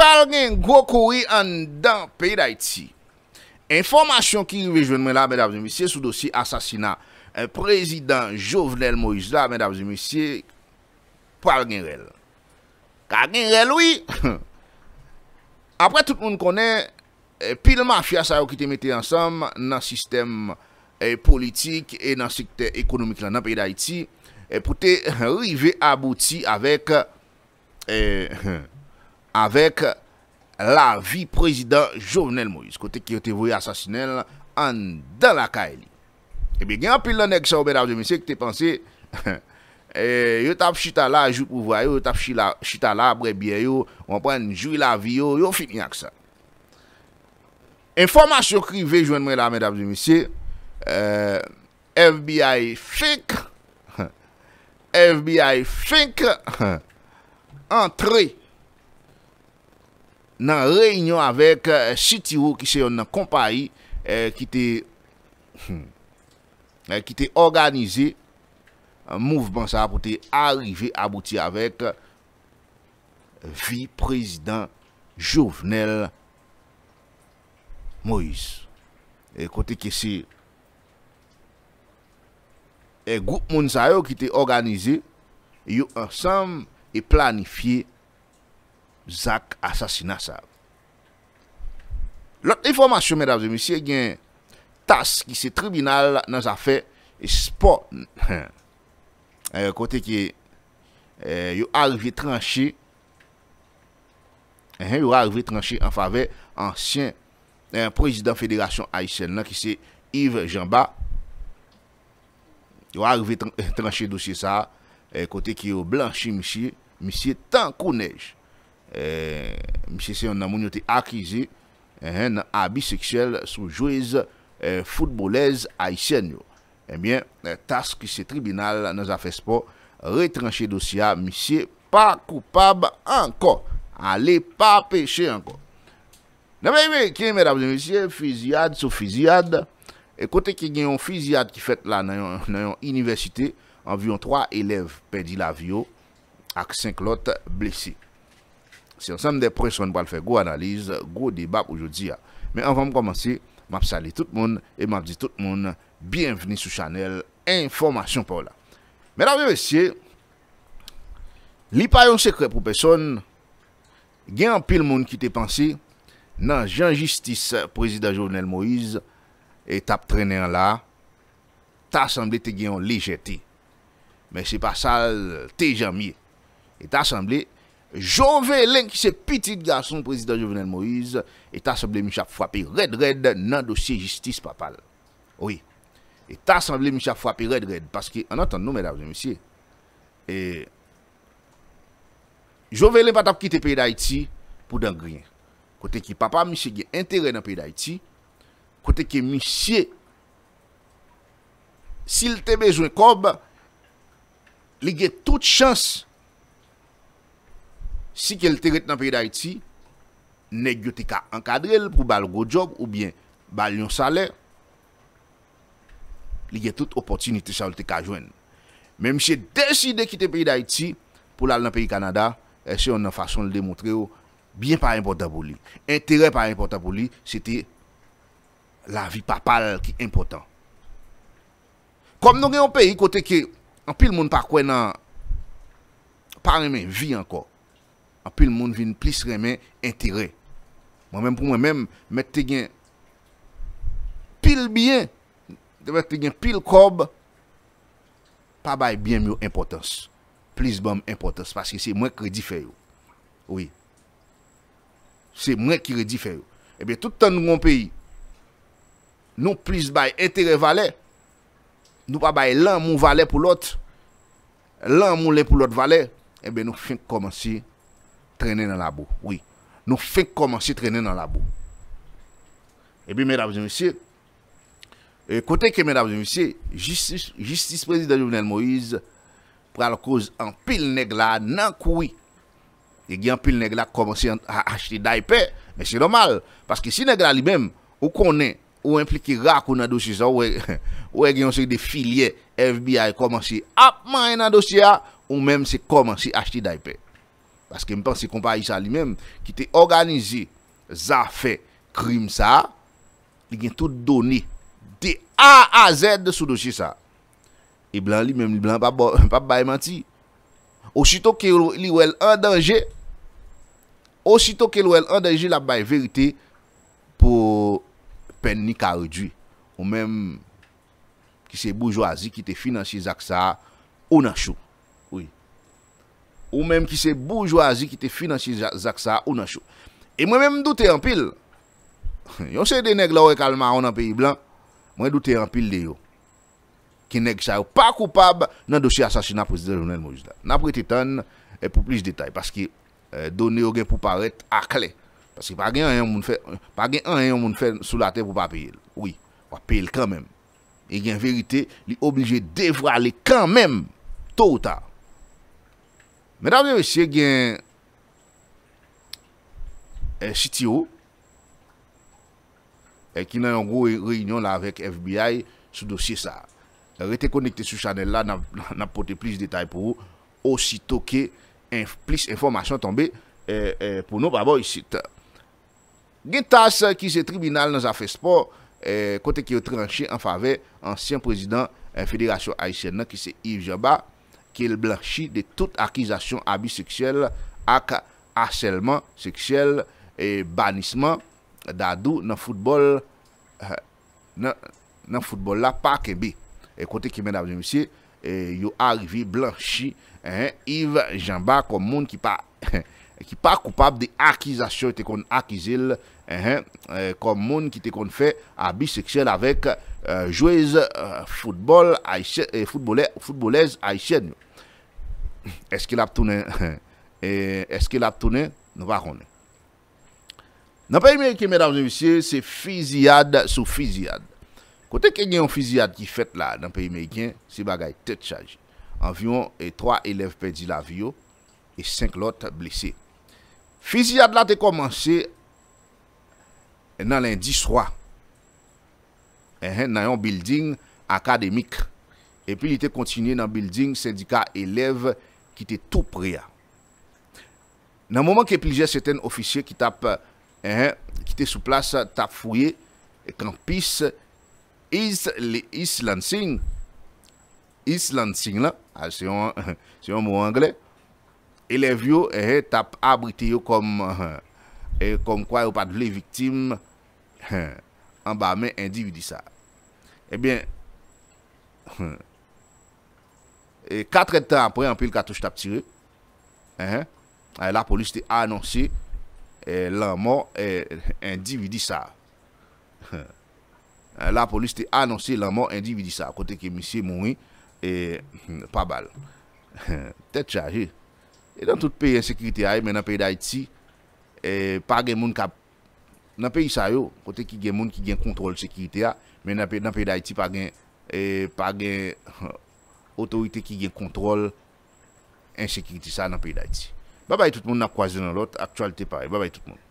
Par gen gwo koui an dan peyi da iti Enformasyon ki rive jwen men la mèdav zemisye Sou dosi asasina euh, Prezident Jovenel Moïse la mèdav zemisye Par gen rel Ka gen rel oui Apre tout moun konen euh, Pi l mafya sa yo ki te mette ansam Nan sistem euh, politik E nan sikte ekonomik lan nan peyi da iti Pote rive abouti Avèk E Avèk la vi prezident Jovenel Moïse Kote ki yo te voye asasinel an dan la kaeli Ebe gen apil lonek sa ou mèdap de misè ki te panse e, Yo tap chita la jou pou vwa yo Yo tap chita la bre biye yo Wan pren jou la vi yo Yo fin ni ak sa Enformasyon kri ve joen mèdap de misè e, FBI fink FBI fink Entré nan reynyon avèk eh, Sitiwo ki se yon nan kompayi eh, ki te hmm, eh, ki te organize mouvman sa pou te arrive aboti avèk vi prezident jouvnel Moïse e kote ke se e goup moun sa yo ki te organize yon ansam e planifiye Zak Asasina sa. Lote informasyon, mesdames et messieurs, gen tas ki se tribunal nan zafè espon eh, kote ki eh, yo arvi tranche eh, yo arvi tranche an fave ansyen prezident federation Aysen nan ki se Yves Jamba yo arvi tranche dousi sa kote ki yo blanchi messieurs messieurs tan kou nejj Eh, misye se yon nan moun yote akize en eh, a biseksyel sou jweze eh, fouteboulez a isen yo enbyen tas ki se tribunal nan zafespo retranche dosya misye pa koupab anko ale pa peche anko nan mwen mwen kiye medab zemisye fizyad sou fizyad e kote ki genyon fizyad ki fet la nan yon nan yon universite anvyon 3 elev pedi la vyo ak 5 lot blese Se ansanm de presyon wal fe go analiz, go debak oujodi ya Men avan m komanse, map sali tout moun E map di tout moun, bienveni sou chanel Informasyon pou la Men avan m wesye Li payon sekre pou pesyon Gen apil moun ki te pansi Nan jan justis prezida jounel Moise Et ap trenen la Ta asamble te gen yon lejete Men se pa sal te jan mi Et asamble Jo velen ki se pitit gason Prezident Jovenel Moïse E ta sable mi chak fwapi red red Nan dosye justice papal E ta sable mi chak fwapi red red Paske anotan nou mèdavle misye E Jo velen patap ki te pey da iti Pou denk rien Kote ki papa misye ge ente red nan pey da iti Kote ki misye Sil te bezwen kob Li ge tout chans Si ke l teret nan peyi d'Aiti, ne gyo te ka ankadre l pou bal go job ou bien bal yon saler, li gen tout opotinite sa l te ka jwen. Men mi se deside kite peyi d'Aiti pou l al nan peyi Kanada, e se yon nan fason l demotre yo, bien pa importabou li. E teret pa importabou li, se te la vi pa pal ki importan. Kom nou gen yon peyi kote ke an pil moun pa kwen nan paremen vi anko. apil moun vin plis remen entere. Mwen men pou mwen men, mette gen pil biyen, mette gen pil kob, pa baye byen myo impotans. Plis bom impotans, paske se mwen kredi feyo. Oui. Se mwen kredi feyo. Ebe toutan nou moun peyi, nou plis baye entere vale, nou pa baye lan moun vale pou lot, lan moun le pou lot vale, ebe nou fin koman siye traîner dans la boue. Oui, nous faisons commencer à traîner dans la boue. Et puis, mesdames et messieurs, et côté que, mesdames et messieurs, justice, justice président Jovenel Moïse, pour la cause en pile négla, là, nan Et qui en pile négla, là à acheter d'IP, mais c'est normal. Parce que si nègre là lui-même, ou connaît, ou implique rakou ou dans dossier ou est ont se de filières FBI commencé à ah, manger dans dossier, ou même c'est commence à acheter d'aiper. Paske mpense kompa yisa li menm, ki te organize za fe krim sa, li gen tout doni de a a z de sou dosye sa. E blan li menm, li blan pa bay manti. Osito ke li wèl endanje, osito ke li wèl endanje la bay verite pou pen ni kardwi. Ou menm ki se boujwa zi ki te finanse zak sa, ou nan chou. ou même qui c'est bourgeoisie qui te financé ça ou non chou. Et moi même doute en pile. Yo se des nègres là ou calma pays blanc. Moi doute en pile de yo. Qui nèg ou pas coupable dans dossier assassinat président journal Moïse là. N'a prêté et pour plus de détails parce que euh, donné au pour paraître à clé parce que pas un moun fait pas moun fait sous la terre pour pas payer. Oui, on payer quand même. Et gen vérité, li est obligé dévoiler quand même tôt ou tard. Mèdames et messieurs, gen siti ou ki nan yon groy reyon la vek FBI sou dosye sa. Rete konekte sou chanel la nan pote plis detay pou ou osito ke plis informasyon tombe pou nou babo yi sit. Gen tas ki se tribunal nan zafespo kote ki yo tranche an fave ansyen prezident euh, federasyon AYCN ki se Yves Jaba. Ki el blanchi de tout akizasyon abiseksyel ak aselman seksyel e banisman dadou nan foutbol euh, la pa kebi. E kote ki menab zem si, yo arivi blanchi yiv jamba kom moun ki pa... E ki pa koupab de akizasyon te kon akizil. Eh, kom moun ki te kon fe abiseksyen avèk jwèz foutbolèz aishen yo. Eske la ptounen eh, eh, nou va rounen. Nan pè yon merke, mèdames et messieurs, se fiziyad sou fiziyad. Kote ke nye yon fiziyad ki fèt la nan pè yon merke, se bagay tèt chaj. An vyon e 3 elev pè di la vyo e 5 lot blesey. Fiziad la te komanse e nan lendi swa, e nan yon building akademik, epi li te kontinye nan building syndika eleve ki te tou priya. Nan mouman ke pilje seten ofisye e ki te sou plas tap fouye, ek an pis is lansin, is lansin la, se yon mou angle, Elev yo tap abrite yo e kom kwa yo pat vle viktim an ba men endividi sa. Ebyen, e katre tan apre an pe l katoj tap tire, la polis te anonsi e lanman endividi sa. La polis te anonsi lanman endividi sa, kote ke misye mouni e pa bal. Tet chaje. E dan tout peye sekirite a, e men apèy da iti, e, pa gen moun ka, nan pey sa yo, kote ki gen moun ki gen kontrol sekirite a, men apèy da iti, pa gen e, otorite ki gen kontrol en sekirite sa nan pey da iti. Babay tout moun nan kwazen an lot, aktualite pare, babay tout moun.